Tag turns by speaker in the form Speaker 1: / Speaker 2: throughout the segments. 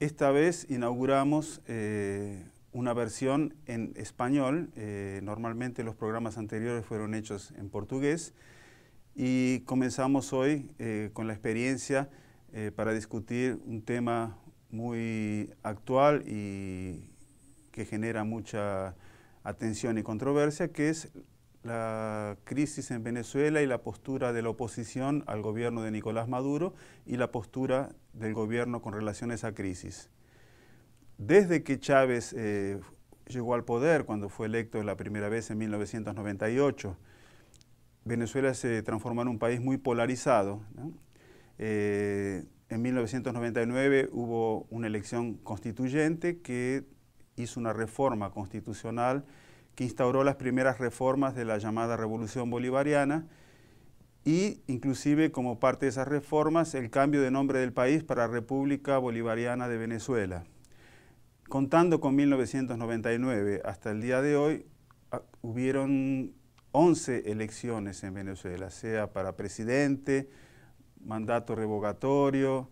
Speaker 1: Esta vez inauguramos eh, una versión en español. Eh, normalmente los programas anteriores fueron hechos en portugués y comenzamos hoy eh, con la experiencia para discutir un tema muy actual y que genera mucha atención y controversia, que es la crisis en Venezuela y la postura de la oposición al gobierno de Nicolás Maduro y la postura del gobierno con relación a esa crisis. Desde que Chávez eh, llegó al poder, cuando fue electo la primera vez en 1998, Venezuela se transformó en un país muy polarizado. Eh, en 1999 hubo una elección constituyente que hizo una reforma constitucional que instauró las primeras reformas de la llamada Revolución Bolivariana y inclusive como parte de esas reformas el cambio de nombre del país para República Bolivariana de Venezuela. Contando con 1999 hasta el día de hoy, ah, hubieron 11 elecciones en Venezuela, sea para presidente, mandato revocatorio,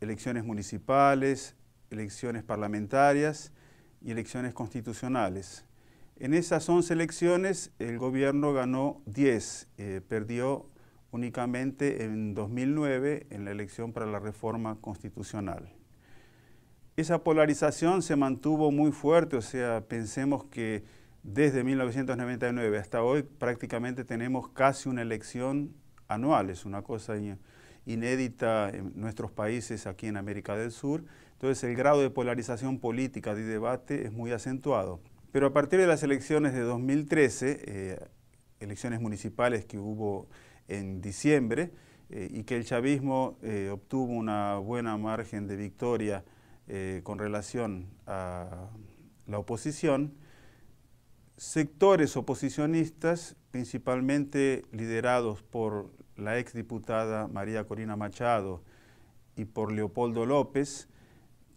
Speaker 1: elecciones municipales, elecciones parlamentarias y elecciones constitucionales. En esas 11 elecciones el gobierno ganó 10, eh, perdió únicamente en 2009 en la elección para la reforma constitucional. Esa polarización se mantuvo muy fuerte, o sea, pensemos que desde 1999 hasta hoy prácticamente tenemos casi una elección anual, es una cosa inédita en nuestros países aquí en América del Sur. Entonces el grado de polarización política de debate es muy acentuado. Pero a partir de las elecciones de 2013, eh, elecciones municipales que hubo en diciembre, eh, y que el chavismo eh, obtuvo una buena margen de victoria con relación a la oposición, sectores oposicionistas, principalmente liderados por la exdiputada María Corina Machado y por Leopoldo López,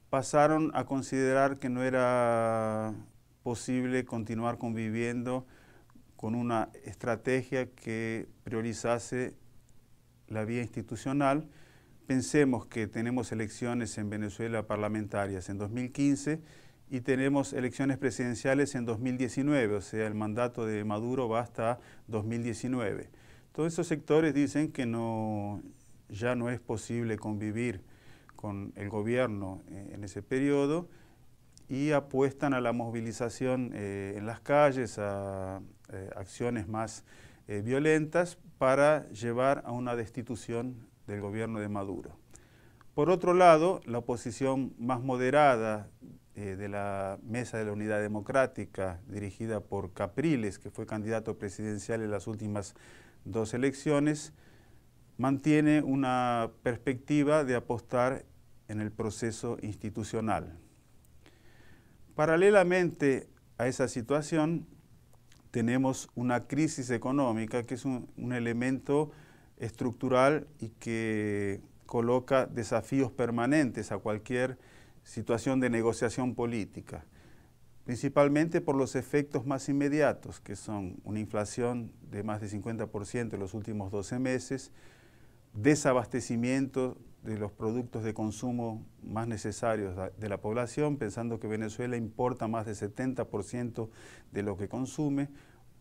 Speaker 1: pasaron a considerar que no era posible continuar conviviendo con una estrategia que priorizase la vía institucional. Pensemos que tenemos elecciones en Venezuela parlamentarias en 2015 y tenemos elecciones presidenciales en 2019, o sea, el mandato de Maduro va hasta 2019. Todos esos sectores dicen que no, ya no es posible convivir con el gobierno eh, en ese periodo y apuestan a la movilización eh, en las calles, a eh, acciones más eh, violentas para llevar a una destitución del gobierno de Maduro. Por otro lado, la oposición más moderada de la Mesa de la Unidad Democrática, dirigida por Capriles, que fue candidato presidencial en las últimas dos elecciones, mantiene una perspectiva de apostar en el proceso institucional. Paralelamente a esa situación, tenemos una crisis económica que es un, elemento estructural y que coloca desafíos permanentes a cualquier situación de negociación política, principalmente por los efectos más inmediatos, que son una inflación de más de 50% en los últimos 12 meses, desabastecimiento de los productos de consumo más necesarios de la población, pensando que Venezuela importa más del 70% de lo que consume,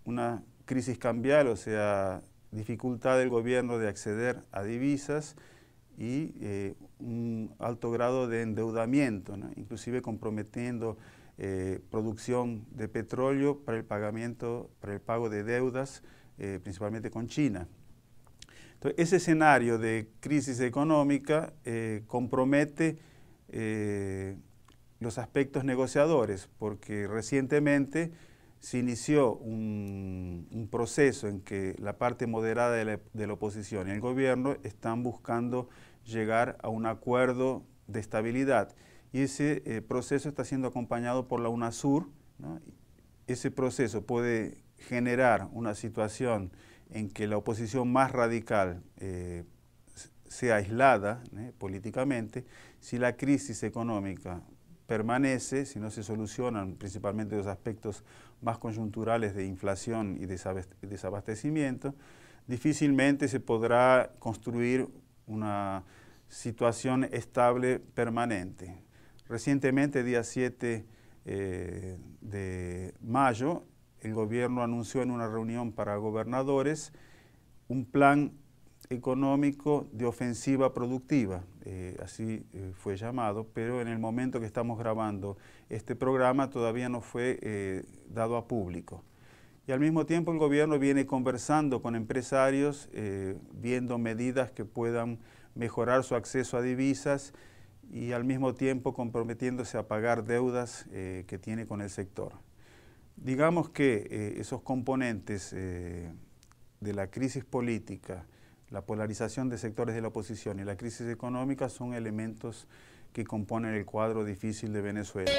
Speaker 1: una crisis cambial, o sea, dificultad del gobierno de acceder a divisas y eh, un alto grado de endeudamiento, inclusive comprometiendo eh, producción de petróleo para el, pagamiento, para el pago de deudas, eh, principalmente con China ese escenario de crisis económica eh, compromete eh, los aspectos negociadores, porque recientemente se inició un, proceso en que la parte moderada de la, oposición y el gobierno están buscando llegar a un acuerdo de estabilidad. Y ese eh, proceso está siendo acompañado por la UNASUR. Ese proceso puede generar una situación en que la oposición más radical eh, sea aislada ¿eh? políticamente, si la crisis económica permanece, si no se solucionan principalmente los aspectos más coyunturales de inflación y desabastecimiento, difícilmente se podrá construir una situación estable permanente. Recientemente, día 7 eh, de mayo, el gobierno anunció en una reunión para gobernadores un plan económico de ofensiva productiva, eh, así eh, fue llamado, pero en el momento que estamos grabando este programa todavía no fue eh, dado a público. Y al mismo tiempo el gobierno viene conversando con empresarios, viendo medidas que puedan mejorar su acceso a divisas y al mismo tiempo comprometiéndose a pagar deudas que tiene con el sector. Digamos que eh, esos componentes eh, de la crisis política, la polarización de sectores de la oposición y la crisis económica son elementos que componen el cuadro difícil de Venezuela.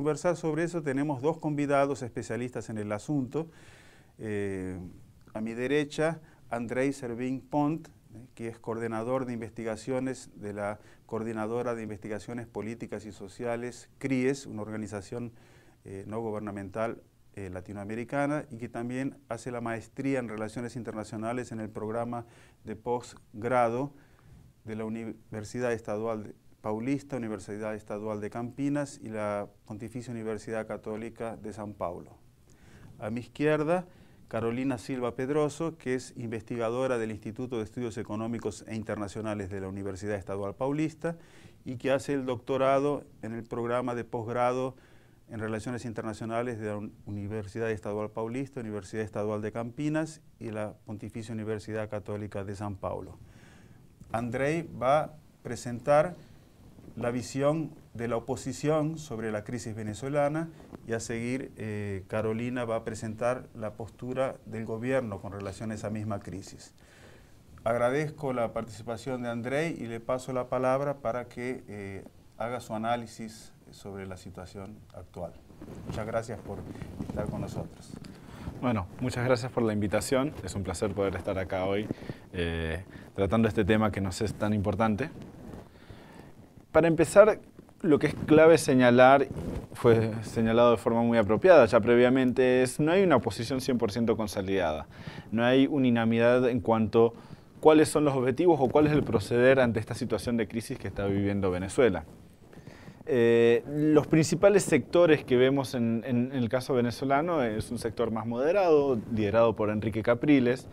Speaker 1: conversar sobre eso tenemos dos convidados especialistas en el asunto. Eh, a mi derecha, Andrei Servín Pont, eh, que es coordinador de investigaciones de la Coordinadora de Investigaciones Políticas y Sociales, CRIES, una organización eh, no gubernamental latinoamericana y que también hace la maestría en Relaciones Internacionales en el programa de posgrado de la Universidad Estadual de, Paulista, Universidad Estadual de Campinas y la Pontificia Universidad Católica de San Paulo. A mi izquierda, Carolina Silva Pedroso, que es investigadora del Instituto de Estudios Económicos e Internacionales de la Universidad Estadual Paulista y que hace el doctorado en el programa de posgrado en Relaciones Internacionales de la Universidad Estadual Paulista, Universidad Estadual de Campinas y la Pontificia Universidad Católica de San Paulo. Andrei va a presentar la visión de la oposición sobre la crisis venezolana y a seguir eh, Carolina va a presentar la postura del gobierno con relación a esa misma crisis. Agradezco la participación de Andrei y le paso la palabra para que eh, haga su análisis sobre la situación actual. Muchas gracias por estar con nosotros.
Speaker 2: Bueno, muchas gracias por la invitación. Es un placer poder estar acá hoy eh, tratando este tema que nos es tan importante. Para empezar, lo que es clave señalar, fue señalado de forma muy apropiada ya previamente, es no hay una posición 100% consolidada, no hay unanimidad en cuanto a cuáles son los objetivos o cuál es el proceder ante esta situación de crisis que está viviendo Venezuela. Eh, los principales sectores que vemos en, el caso venezolano es un sector más moderado, liderado por Enrique Capriles,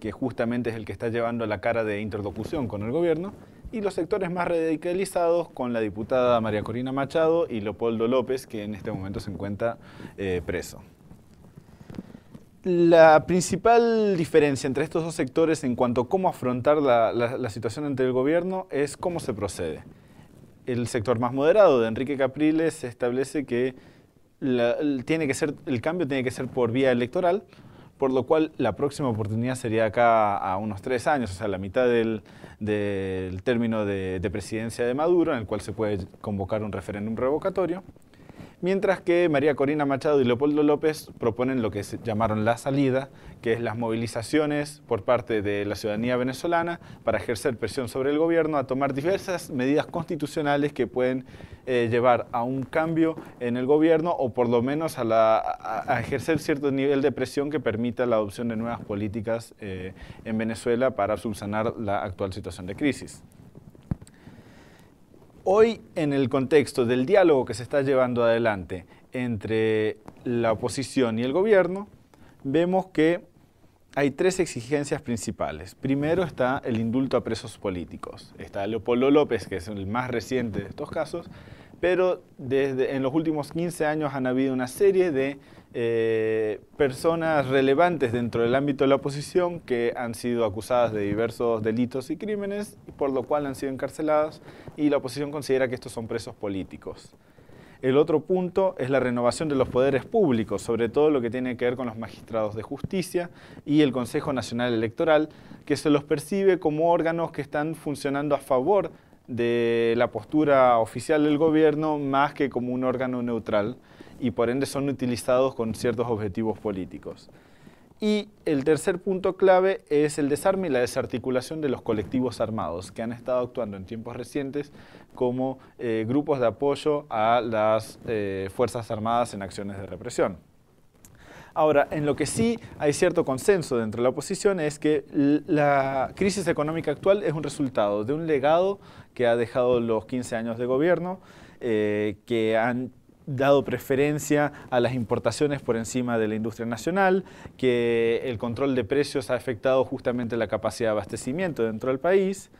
Speaker 2: que justamente es el que está llevando la cara de interlocución con el gobierno, y los sectores más radicalizados con la diputada María Corina Machado y Leopoldo López, que en este momento se encuentra eh, preso. La principal diferencia entre estos dos sectores en cuanto a cómo afrontar la, situación ante el gobierno es cómo se procede. El sector más moderado de Enrique Capriles establece que tiene que ser, el cambio tiene que ser por vía electoral, por lo cual la próxima oportunidad sería acá a unos tres años, o sea, la mitad del, del término de, de, presidencia de Maduro, en el cual se puede convocar un referéndum revocatorio mientras que María Corina Machado y Leopoldo López proponen lo que se llamaron la salida, que es las movilizaciones por parte de la ciudadanía venezolana para ejercer presión sobre el gobierno a tomar diversas medidas constitucionales que pueden eh, llevar a un cambio en el gobierno o por lo menos a, ejercer cierto nivel de presión que permita la adopción de nuevas políticas eh, en Venezuela para subsanar la actual situación de crisis. Hoy, en el contexto del diálogo que se está llevando adelante entre la oposición y el gobierno, vemos que hay tres exigencias principales. Primero está el indulto a presos políticos. Está Leopoldo López, que es el más reciente de estos casos, pero desde en los últimos 15 años han habido una serie de eh, personas relevantes dentro del ámbito de la oposición que han sido acusadas de diversos delitos y crímenes, por lo cual han sido encarceladas y la oposición considera que estos son presos políticos. El otro punto es la renovación de los poderes públicos, sobre todo lo que tiene que ver con los magistrados de justicia y el Consejo Nacional Electoral, que se los percibe como órganos que están funcionando a favor de la postura oficial del gobierno más que como un órgano neutral y por ende son utilizados con ciertos objetivos políticos. Y el tercer punto clave es el desarme y la desarticulación de los colectivos armados que han estado actuando en tiempos recientes como eh, grupos de apoyo a las eh, Fuerzas Armadas en acciones de represión. Ahora, en lo que sí hay cierto consenso dentro de la oposición es que la crisis económica actual es un resultado de un legado que ha dejado los 15 años de gobierno, eh, que han dado preferencia a las importaciones por encima de la industria nacional, que el control de precios ha afectado justamente la capacidad de abastecimiento dentro del país,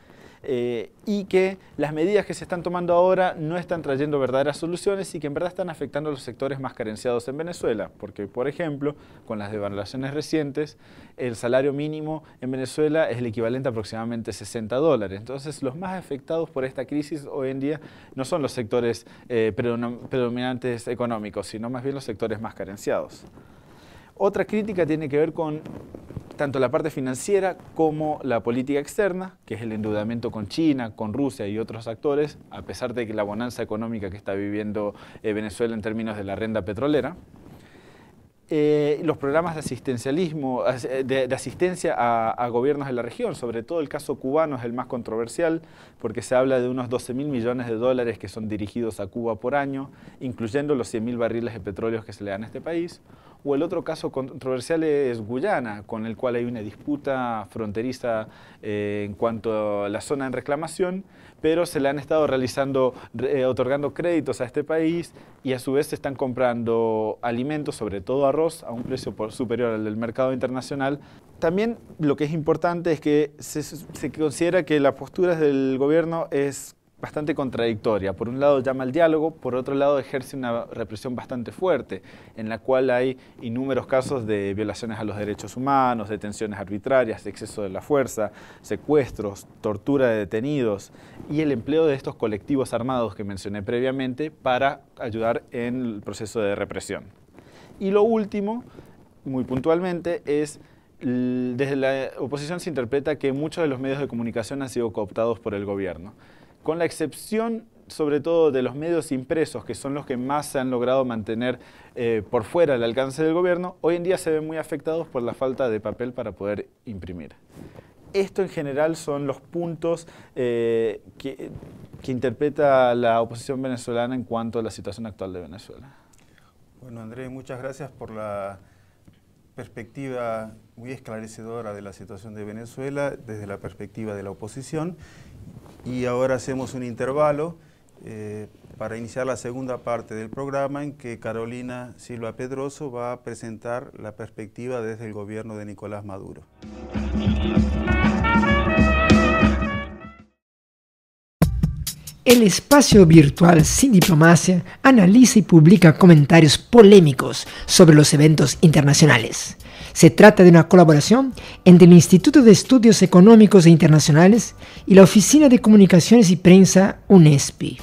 Speaker 2: eh, y que las medidas que se están tomando ahora no están trayendo verdaderas soluciones y que en verdad están afectando a los sectores más carenciados en Venezuela, porque por ejemplo, con las devaluaciones recientes, el salario mínimo en Venezuela es el equivalente a aproximadamente 60 dólares. Entonces, los más afectados por esta crisis hoy en día no son los sectores eh, predominantes económicos, sino más bien los sectores más carenciados. Otra crítica tiene que ver con tanto la parte financiera como la política externa, que es el endeudamiento con China, con Rusia y otros actores, a pesar de que la bonanza económica que está viviendo eh, Venezuela en términos de la renta petrolera. Eh, los programas de asistencialismo, eh, de, asistencia a, gobiernos de la región, sobre todo el caso cubano es el más controversial, porque se habla de unos 12 mil millones de dólares que son dirigidos a Cuba por año, incluyendo los 100 mil barriles de petróleo que se le dan a este país o el otro caso controversial es Guyana, con el cual hay una disputa fronteriza eh, en cuanto a la zona en reclamación, pero se le han estado realizando, eh, otorgando créditos a este país y a su vez se están comprando alimentos, sobre todo arroz, a un precio superior al del mercado internacional. También lo que es importante es que se, se considera que la postura del gobierno es bastante contradictoria. Por un lado llama al diálogo, por otro lado ejerce una represión bastante fuerte, en la cual hay inúmeros casos de violaciones a los derechos humanos, detenciones arbitrarias, exceso de la fuerza, secuestros, tortura de detenidos y el empleo de estos colectivos armados que mencioné previamente para ayudar en el proceso de represión. Y lo último, muy puntualmente, es desde la oposición se interpreta que muchos de los medios de comunicación han sido cooptados por el gobierno con la excepción sobre todo de los medios impresos, que son los que más se han logrado mantener eh, por fuera el alcance del gobierno, hoy en día se ven muy afectados por la falta de papel para poder imprimir. Esto en general son los puntos eh, que, que interpreta la oposición venezolana en cuanto a la situación actual de Venezuela.
Speaker 1: Bueno, Andrés, muchas gracias por la perspectiva muy esclarecedora de la situación de Venezuela desde la perspectiva de la oposición y ahora hacemos un intervalo eh, para iniciar la segunda parte del programa en que Carolina Silva Pedroso va a presentar la perspectiva desde el gobierno de Nicolás Maduro.
Speaker 3: El espacio virtual Sin Diplomacia analiza y publica comentarios polémicos sobre los eventos internacionales se trata de una colaboración entre el Instituto de Estudios Económicos e Internacionales y la Oficina de Comunicaciones y Prensa UNESPI.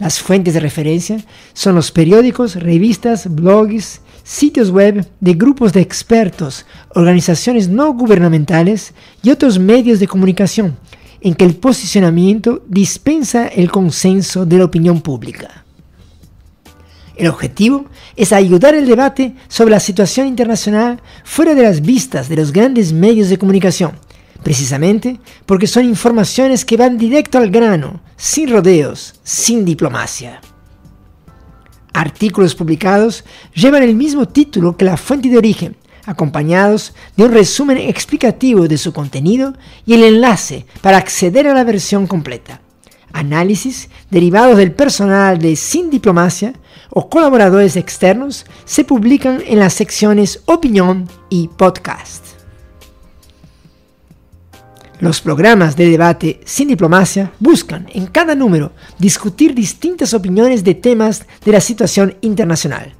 Speaker 3: Las fuentes de referencia son los periódicos, revistas, blogs, sitios web de grupos de expertos, organizaciones no gubernamentales y otros medios de comunicación, en que el posicionamiento dispensa el consenso de la opinión pública. El objetivo es ayudar el debate sobre la situación internacional fuera de las vistas de los grandes medios de comunicación, precisamente porque son informaciones que van directo al grano, sin rodeos, sin diplomacia. Artículos publicados llevan el mismo título que la fuente de origen, acompañados de un resumen explicativo de su contenido y el enlace para acceder a la versión completa. Análisis derivados del personal de Sin Diplomacia o colaboradores externos se publican en las secciones Opinión y Podcast. Los programas de debate sin diplomacia buscan en cada número discutir distintas opiniones de temas de la situación internacional.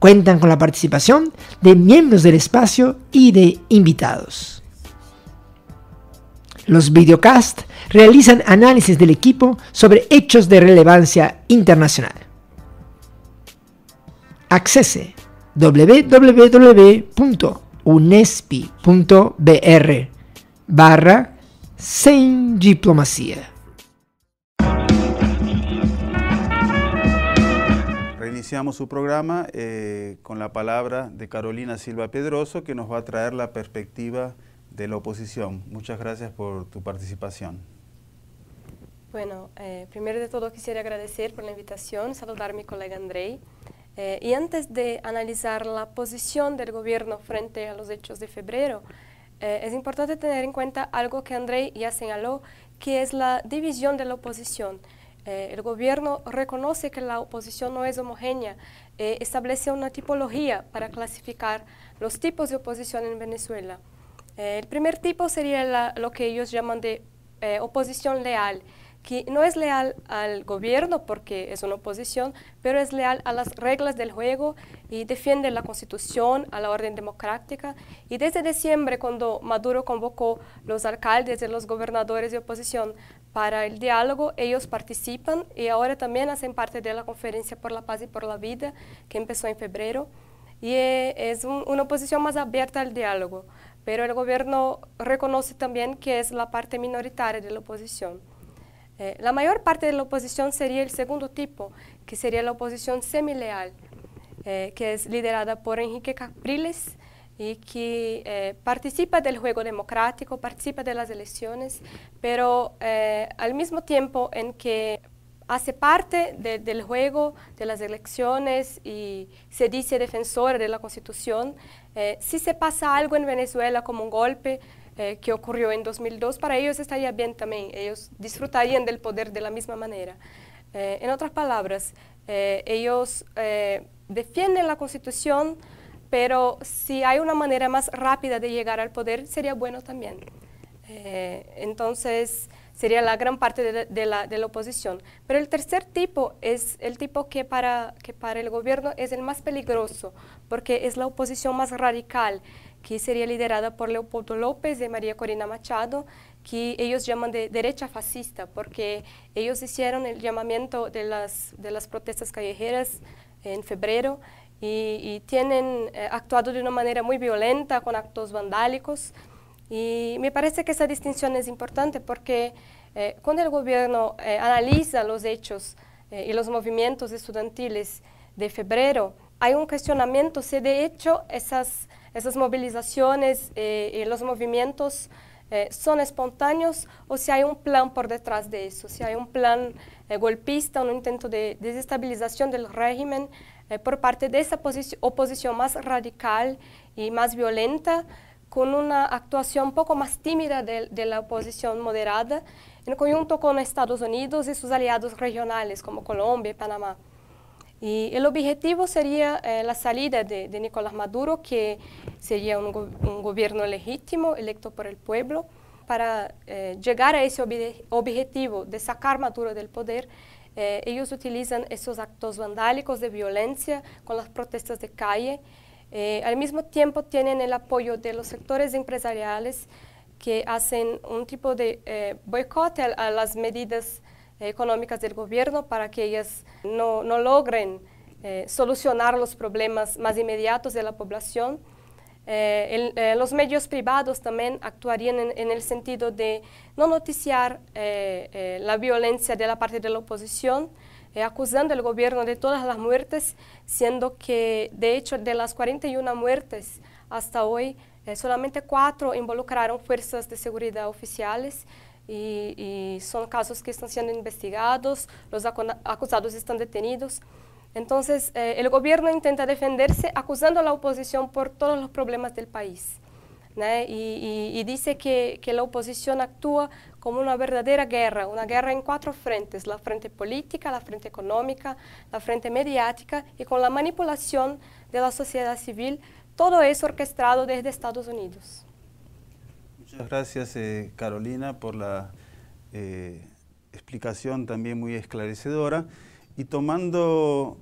Speaker 3: Cuentan con la participación de miembros del espacio y de invitados. Los videocast realizan análisis del equipo sobre hechos de relevancia internacional accese www.unespi.br barra sem diplomacia.
Speaker 1: Reiniciamos su programa eh, con la palabra de Carolina Silva Pedroso, que nos va a traer la perspectiva de la oposición. Muchas gracias por tu participación.
Speaker 4: Bueno, eh, primero de todo quisiera agradecer por la invitación, saludar a mi colega Andrei. Eh, y antes de analizar la posición del gobierno frente a los hechos de febrero, eh, es importante tener en cuenta algo que André ya señaló, que es la división de la oposición. Eh, el gobierno reconoce que la oposición no es homogénea, establece una tipología para clasificar los tipos de oposición en Venezuela. el primer tipo sería lo que ellos llaman de oposición leal, que no es leal al gobierno porque es una oposición, pero es leal a las reglas del juego y defiende la constitución, a la orden democrática. Y desde diciembre, cuando Maduro convocó los alcaldes y los gobernadores de oposición para el diálogo, ellos participan y ahora también hacen parte de la Conferencia por la Paz y por la Vida, que empezó en febrero. Y eh, es una oposición más abierta al diálogo, pero el gobierno reconoce también que es la parte minoritaria de la oposición. Eh, la mayor parte de la oposición sería el segundo tipo, que sería la oposición semileal, eh, que es liderada por Enrique Capriles y que eh, participa del juego democrático, participa de las elecciones, pero al mismo tiempo en que hace parte del juego de las elecciones y se dice defensor de la Constitución, si se pasa algo en Venezuela como un golpe, eh, que ocurrió en 2002, para ellos estaría bien también, ellos disfrutarían del poder de la misma manera. Eh, en otras palabras, eh, ellos defienden la Constitución, pero si hay una manera más rápida de llegar al poder, sería bueno también. entonces, sería la gran parte de, la, de, la, oposición. Pero el tercer tipo es el tipo que para, que para el gobierno es el más peligroso, porque es la oposición más radical, que sería liderada por Leopoldo López y María Corina Machado, que ellos llaman de derecha fascista, porque ellos hicieron el llamamiento de las, de las protestas callejeras en febrero y, tienen eh, actuado de una manera muy violenta, con actos vandálicos. Y me parece que esa distinción es importante porque eh, cuando el gobierno eh, analiza los hechos y los movimientos estudiantiles de febrero, hay un cuestionamiento si de hecho esas esas movilizaciones eh, y los movimientos eh, son espontáneos o si hay un plan por detrás de eso, si hay un plan eh, golpista, un intento de desestabilización del régimen por parte de esa oposición más radical y más violenta, con una actuación un poco más tímida de, de, la oposición moderada, en conjunto con Estados Unidos y sus aliados regionales como Colombia y Panamá. Y el objetivo sería eh, la salida de, Nicolás Maduro, que sería un, gobierno legítimo electo por el pueblo. Para eh, llegar a ese objetivo de sacar Maduro del poder, eh, ellos utilizan esos actos vandálicos de violencia con las protestas de calle. al mismo tiempo tienen el apoyo de los sectores empresariales que hacen un tipo de boicot a las medidas económicas del gobierno para que ellas no, no logren eh, solucionar los problemas más inmediatos de la población. Eh, eh, los medios privados también actuarían en, en el sentido de no noticiar la violencia de la parte de la oposición, acusando al gobierno de todas las muertes, siendo que de hecho de las 41 muertes hasta hoy, solamente cuatro involucraron fuerzas de seguridad oficiales y, son casos que están siendo investigados, los acusados están detenidos. Entonces, eh, el gobierno intenta defenderse acusando a la oposición por todos los problemas del país. Y, dice que, que, la oposición actúa como una verdadera guerra, una guerra en cuatro frentes, la frente política, la frente económica, la frente mediática y con la manipulación de la sociedad civil, todo eso orquestado desde Estados Unidos.
Speaker 1: Muchas gracias, eh, Carolina, por la eh, explicación también muy esclarecedora. Y tomando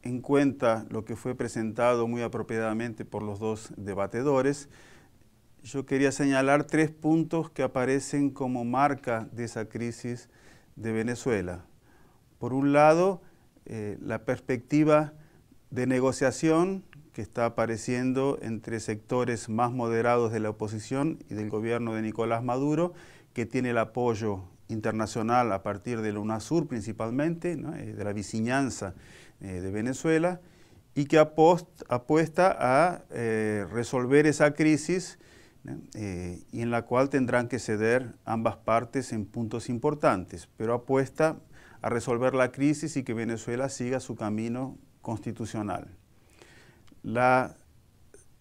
Speaker 1: en cuenta lo que fue presentado muy apropiadamente por los dos debatedores, yo quería señalar tres puntos que aparecen como marca de esa crisis de Venezuela. Por un lado, eh, la perspectiva de negociación que está apareciendo entre sectores más moderados de la oposición y del gobierno de Nicolás Maduro, que tiene el apoyo internacional a partir de la UNASUR principalmente, eh, de la vicinanza eh, de Venezuela, y que apuesta a eh, resolver esa crisis y en la cual tendrán que ceder ambas partes en puntos importantes, pero apuesta a resolver la crisis y que Venezuela siga su camino constitucional. La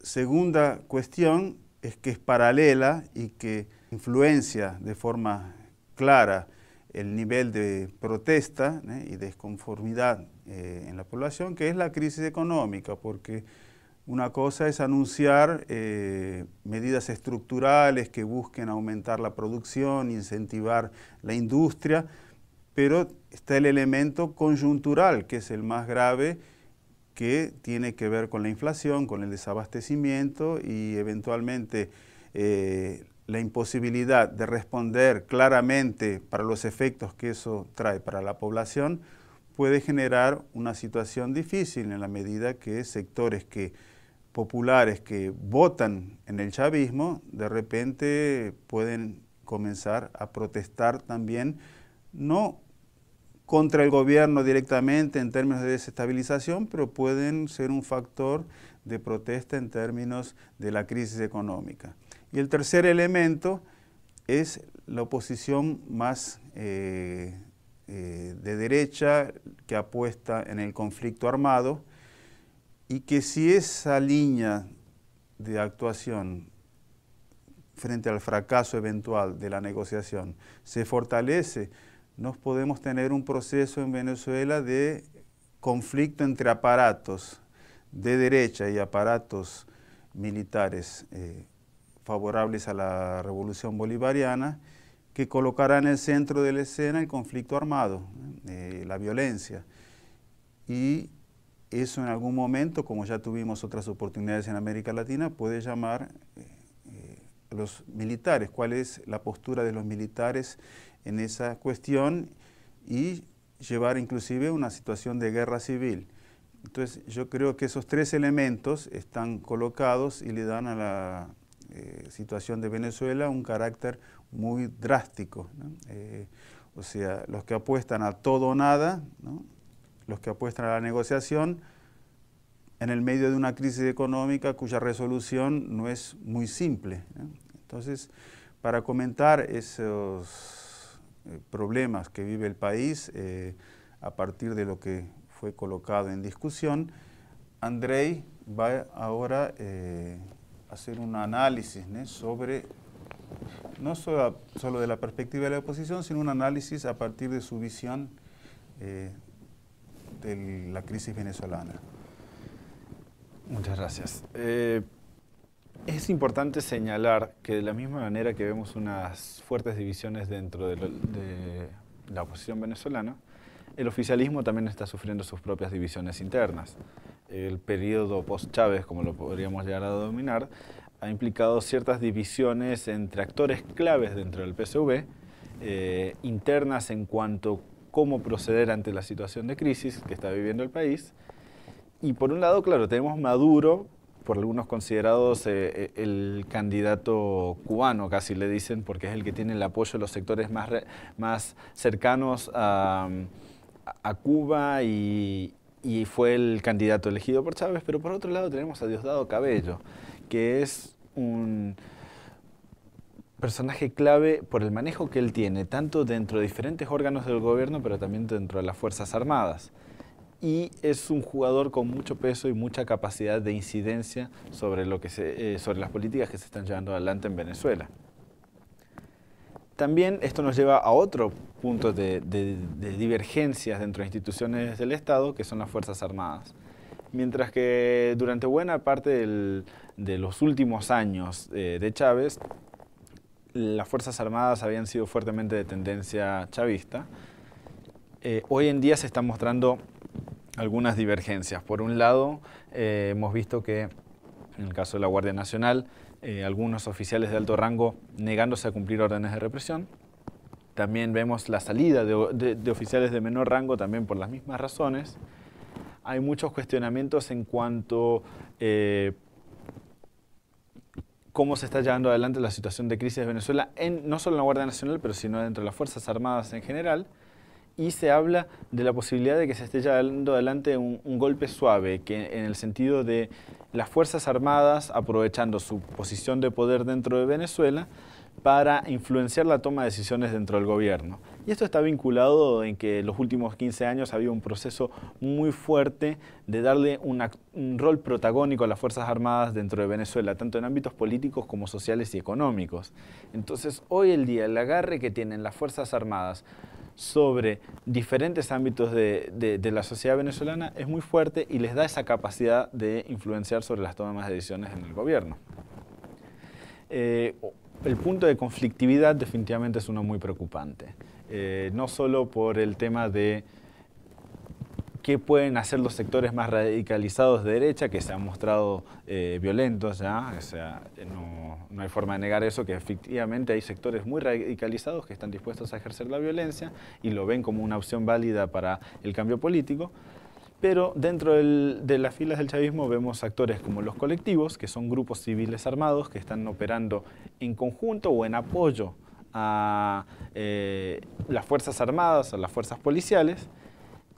Speaker 1: segunda cuestión es que es paralela y que influencia de forma clara el nivel de protesta y desconformidad eh, en la población, que es la crisis económica, porque una cosa es anunciar eh, medidas estructurales que busquen aumentar la producción, incentivar la industria, pero está el elemento coyuntural, que es el más grave, que tiene que ver con la inflación, con el desabastecimiento y eventualmente eh, la imposibilidad de responder claramente para los efectos que eso trae para la población puede generar una situación difícil en la medida que sectores que populares que votan en el chavismo de repente pueden comenzar a protestar también no contra el gobierno directamente en términos de desestabilización, pero pueden ser un factor de protesta en términos de la crisis económica. Y el tercer elemento es la oposición más eh, eh, de derecha que apuesta en el conflicto armado y que si esa línea de actuación frente al fracaso eventual de la negociación se fortalece, nos podemos tener un proceso en Venezuela de conflicto entre aparatos de derecha y aparatos militares eh, favorables a la revolución bolivariana que colocará en el centro de la escena el conflicto armado, eh, la violencia. Y eso en algún momento, como ya tuvimos otras oportunidades en América Latina, puede llamar eh, los militares, cuál es la postura de los militares en esa cuestión y llevar inclusive una situación de guerra civil. Entonces yo creo que esos tres elementos están colocados y le dan a la eh, situación de Venezuela un carácter muy drástico. Eh, o sea, los que apuestan a todo o nada, los que apuestan a la negociación, en el medio de una crisis económica cuya resolución no es muy simple. Entonces, para comentar esos eh, problemas que vive el país eh, a partir de lo que fue colocado en discusión, Andrei va ahora eh, a hacer un análisis sobre, no solo, de la perspectiva de la oposición, sino un análisis a partir de su visión de la crisis venezolana.
Speaker 2: Muchas gracias. Es importante señalar que de la misma manera que vemos unas fuertes divisiones dentro de, la oposición venezolana, el oficialismo también está sufriendo sus propias divisiones internas. El periodo post-Chávez, como lo podríamos llegar a dominar, ha implicado ciertas divisiones entre actores claves dentro del PSV, eh, internas en cuanto a cómo proceder ante la situación de crisis que está viviendo el país. Y por un lado, claro, tenemos Maduro por algunos considerados eh, eh, el candidato cubano, casi le dicen, porque es el que tiene el apoyo de los sectores más, más cercanos a, Cuba y, y fue el candidato elegido por Chávez, pero por otro lado tenemos a Diosdado Cabello, que es un personaje clave por el manejo que él tiene, tanto dentro de diferentes órganos del gobierno, pero también dentro de las Fuerzas Armadas y es un jugador con mucho peso y mucha capacidad de incidencia sobre, lo que se, eh, sobre las políticas que se están llevando adelante en Venezuela. También esto nos lleva a otro punto de, divergencias dentro de instituciones del Estado, que son las Fuerzas Armadas. Mientras que durante buena parte de los últimos años eh, de Chávez, las Fuerzas Armadas habían sido fuertemente de tendencia chavista, eh, hoy en día se está mostrando algunas divergencias. Por un lado, eh, hemos visto que, en el caso de la Guardia Nacional, eh, algunos oficiales de alto rango negándose a cumplir órdenes de represión. También vemos la salida de, oficiales de menor rango también por las mismas razones. Hay muchos cuestionamientos en cuanto eh, cómo se está llevando adelante la situación de crisis de Venezuela, en, no solo en la Guardia Nacional, pero sino dentro de las Fuerzas Armadas en general y se habla de la posibilidad de que se esté llevando adelante un, golpe suave, que en el sentido de las Fuerzas Armadas aprovechando su posición de poder dentro de Venezuela para influenciar la toma de decisiones dentro del gobierno. Y esto está vinculado en que en los últimos 15 años había un proceso muy fuerte de darle un rol protagónico a las Fuerzas Armadas dentro de Venezuela, tanto en ámbitos políticos como sociales y económicos. Entonces, hoy el día, el agarre que tienen las Fuerzas Armadas sobre diferentes ámbitos de, la sociedad venezolana es muy fuerte y les da esa capacidad de influenciar sobre las tomas de decisiones en el gobierno. Eh, el punto de conflictividad definitivamente es uno muy preocupante, eh, no solo por el tema de qué pueden hacer los sectores más radicalizados de derecha que se han mostrado eh, violentos ya, sea, eh, no, hay forma de negar eso, que efectivamente hay sectores muy radicalizados que están dispuestos a ejercer la violencia y lo ven como una opción válida para el cambio político, pero dentro de las filas del chavismo vemos actores como los colectivos, que son grupos civiles armados que están operando en conjunto o en apoyo a eh, las Fuerzas Armadas, a las Fuerzas Policiales,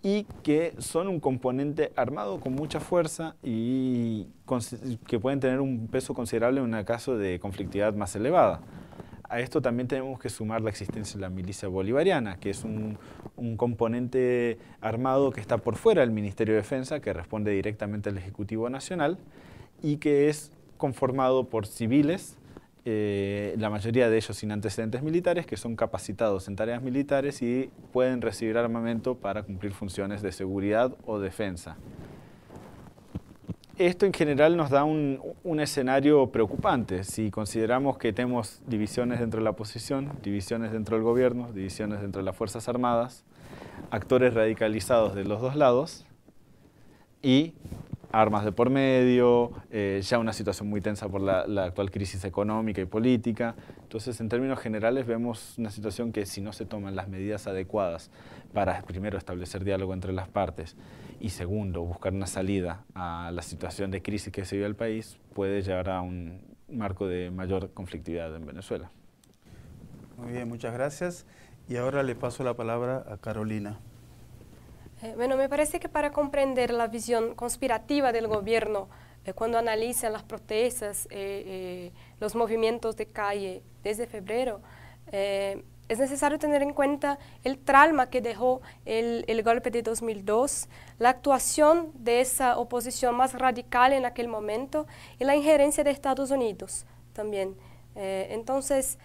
Speaker 2: y que son un componente armado con mucha fuerza y que pueden tener un peso considerable en un caso de conflictividad más elevada. A esto también tenemos que sumar la existencia de la milicia bolivariana, que es un, componente armado que está por fuera del Ministerio de Defensa, que responde directamente al Ejecutivo Nacional y que es conformado por civiles, eh, la mayoría de ellos sin antecedentes militares, que son capacitados en tareas militares y pueden recibir armamento para cumplir funciones de seguridad o defensa. Esto en general nos da un, un escenario preocupante si consideramos que tenemos divisiones dentro de la oposición, divisiones dentro del gobierno, divisiones dentro de las Fuerzas Armadas, actores radicalizados de los dos lados y armas de por medio, eh, ya una situación muy tensa por la, la, actual crisis económica y política. Entonces, en términos generales, vemos una situación que si no se toman las medidas adecuadas para, primero, establecer diálogo entre las partes y, segundo, buscar una salida a la situación de crisis que se vive el país, puede llevar a un marco de mayor
Speaker 1: conflictividad en Venezuela. Muy bien, muchas gracias. Y ahora le paso la palabra a Carolina.
Speaker 4: Eh, bueno, me parece que para comprender la visión conspirativa del gobierno, eh, cuando analizan las protestas, eh, los movimientos de calle desde febrero, es necesario tener en cuenta el trauma que dejó el, golpe de 2002, la actuación de esa oposición más radical en aquel momento y la injerencia de Estados Unidos también. entonces,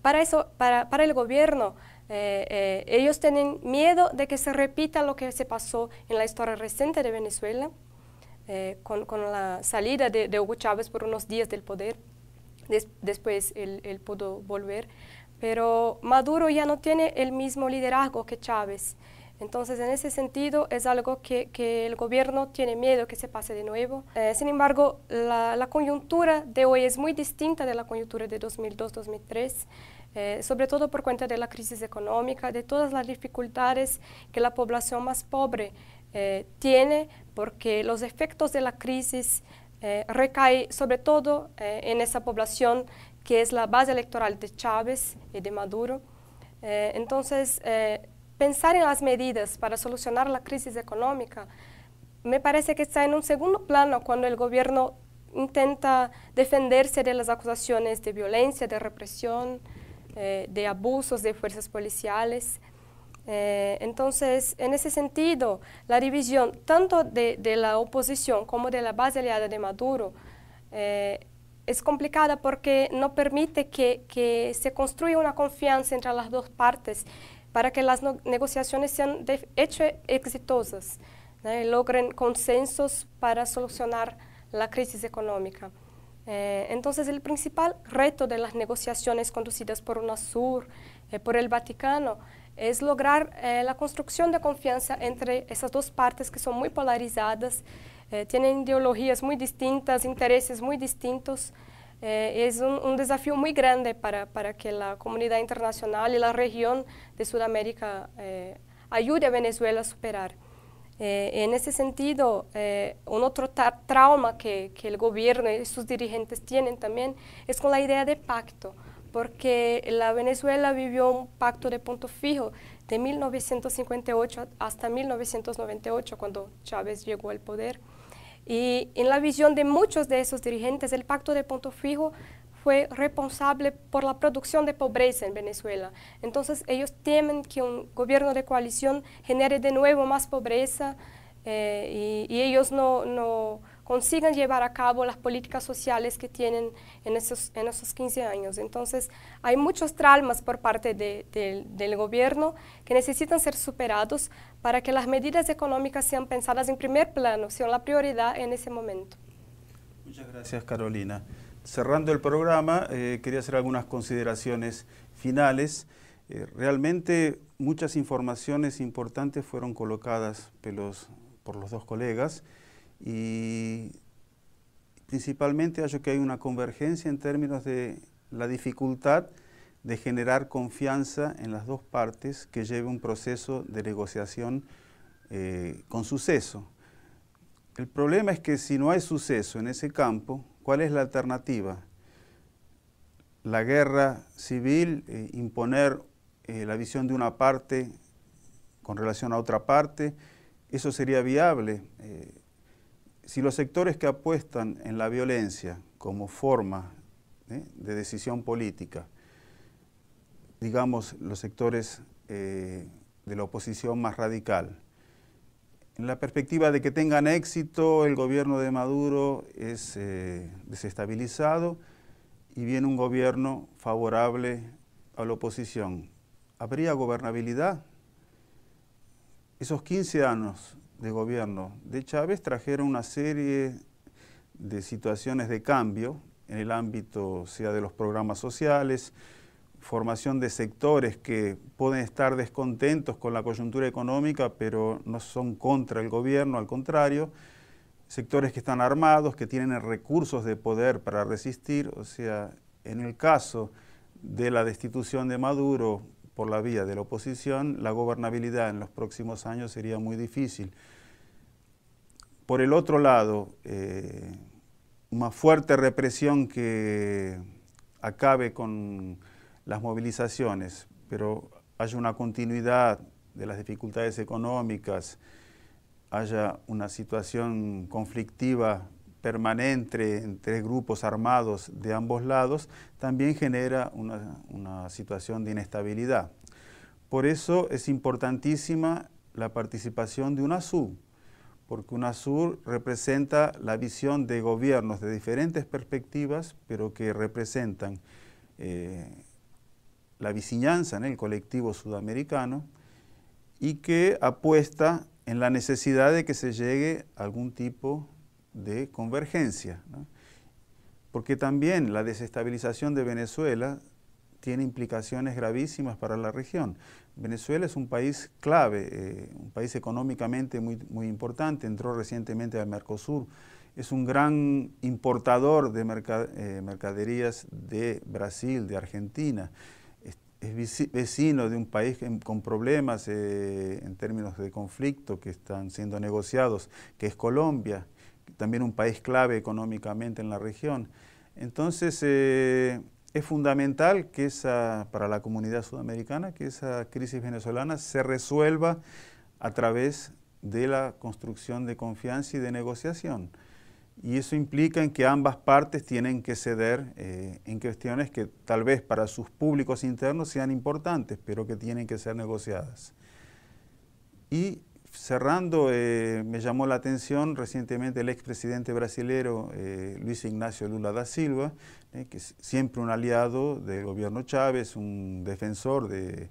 Speaker 4: para, eso, para el gobierno, eh, eh, ellos tienen miedo de que se repita lo que se pasó en la historia reciente de Venezuela, eh, con, la salida de, Hugo Chávez por unos días del poder. después él, pudo volver, pero Maduro ya no tiene el mismo liderazgo que Chávez. Entonces, en ese sentido, es algo que, el gobierno tiene miedo que se pase de nuevo. sin embargo, la, la, coyuntura de hoy es muy distinta de la coyuntura de 2002-2003. Eh, sobre todo por cuenta de la crisis económica, de todas las dificultades que la población más pobre eh, tiene, porque los efectos de la crisis eh, recaen sobre todo en esa población que es la base electoral de Chávez y de Maduro. entonces, pensar en las medidas para solucionar la crisis económica me parece que está en un segundo plano cuando el gobierno intenta defenderse de las acusaciones de violencia, de represión, eh, de abusos de fuerzas policiales. Eh, entonces, en ese sentido, la división tanto de, la oposición como de la base aliada de Maduro eh, es complicada porque no permite que, se construya una confianza entre las dos partes para que las negociaciones sean de hecho exitosas, y logren consensos para solucionar la crisis económica. Eh, entonces, el principal reto de las negociaciones conducidas por UNASUR, eh, por el Vaticano, es lograr eh, la construcción de confianza entre esas dos partes que son muy polarizadas, tienen ideologías muy distintas, intereses muy distintos. es un, desafío muy grande para, para, que la comunidad internacional y la región de Sudamérica ayude a Venezuela a superar. Eh, en ese sentido, eh, un otro trauma que, que, el gobierno y sus dirigentes tienen también es con la idea de pacto, porque la Venezuela vivió un pacto de punto fijo de 1958 hasta 1998, cuando Chávez llegó al poder. Y en la visión de muchos de esos dirigentes, el pacto de punto fijo fue responsable por la producción de pobreza en Venezuela. Entonces ellos temen que un gobierno de coalición genere de nuevo más pobreza eh, y, ellos no, no, consigan llevar a cabo las políticas sociales que tienen en esos, en esos 15 años. Entonces hay muchos traumas por parte del gobierno que necesitan ser superados para que las medidas económicas sean pensadas en primer plano, sean la prioridad en ese momento. Muchas
Speaker 1: gracias Carolina cerrando el programa, eh, quería hacer algunas consideraciones finales. Eh, realmente muchas informaciones importantes fueron colocadas por los, por los dos colegas y principalmente hallo que hay una convergencia en términos de la dificultad de generar confianza en las dos partes que lleve un proceso de negociación eh, con suceso. El problema es que si no hay suceso en ese campo, ¿Cuál es la alternativa? La guerra civil, eh, imponer eh, la visión de una parte con relación a otra parte, eso sería viable. Eh, si los sectores que apuestan en la violencia como forma de decisión política, digamos los sectores de la oposición más radical, en La perspectiva de que tengan éxito, el gobierno de Maduro es eh, desestabilizado y viene un gobierno favorable a la oposición. ¿Habría gobernabilidad? Esos 15 años de gobierno de Chávez trajeron una serie de situaciones de cambio en el ámbito, sea de los programas sociales, formación de sectores que pueden estar descontentos con la coyuntura económica, pero no son contra el gobierno, al contrario, sectores que están armados, que tienen recursos de poder para resistir, o sea, en el caso de la destitución de Maduro por la vía de la oposición, la gobernabilidad en los próximos años sería muy difícil. Por el otro lado, eh, una fuerte represión que acabe con las movilizaciones, pero haya una continuidad de las dificultades económicas, haya una situación conflictiva permanente entre grupos armados de ambos lados, también genera una, una situación de inestabilidad. Por eso es importantísima la participación de UNASUR, porque UNASUR representa la visión de gobiernos de diferentes perspectivas, pero que representan eh, la vicinanza en el colectivo sudamericano y que apuesta en la necesidad de que se llegue algún tipo de convergencia. Porque también la desestabilización de Venezuela tiene implicaciones gravísimas para la región. Venezuela es un país clave, eh, un país económicamente muy, importante, entró recientemente al Mercosur, es un gran importador de eh, mercaderías de Brasil, de Argentina es vecino de un país con problemas eh, en términos de conflicto que están siendo negociados, que es Colombia, también un país clave económicamente en la región. Entonces, eh, es fundamental que esa, para la comunidad sudamericana, que esa crisis venezolana se resuelva a través de la construcción de confianza y de negociación y eso implica en que ambas partes tienen que ceder eh, en cuestiones que tal vez para sus públicos internos sean importantes, pero que tienen que ser negociadas. Y cerrando, eh, me llamó la atención recientemente el expresidente brasilero eh, Luis Ignacio Lula da Silva, que es siempre un aliado del gobierno Chávez, un defensor de,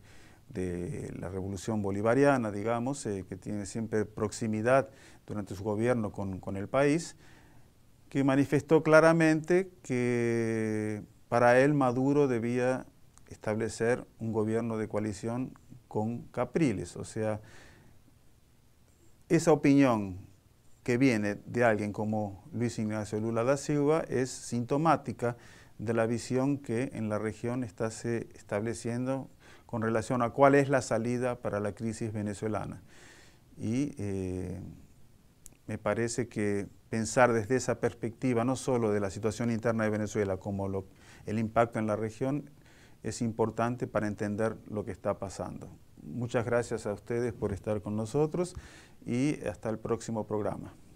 Speaker 1: de la revolución bolivariana, digamos, que tiene siempre proximidad durante su gobierno con, con el país que manifestó claramente que para él Maduro debía establecer un gobierno de coalición con Capriles. O sea, esa opinión que viene de alguien como Luis Ignacio Lula da Silva es sintomática de la visión que en la región está se estableciendo con relación a cuál es la salida para la crisis venezolana. Y eh, me parece que pensar desde esa perspectiva, no solo de la situación interna de Venezuela, como el impacto en la región, es importante para entender lo que está pasando. Muchas gracias a ustedes por estar con nosotros y hasta el próximo programa.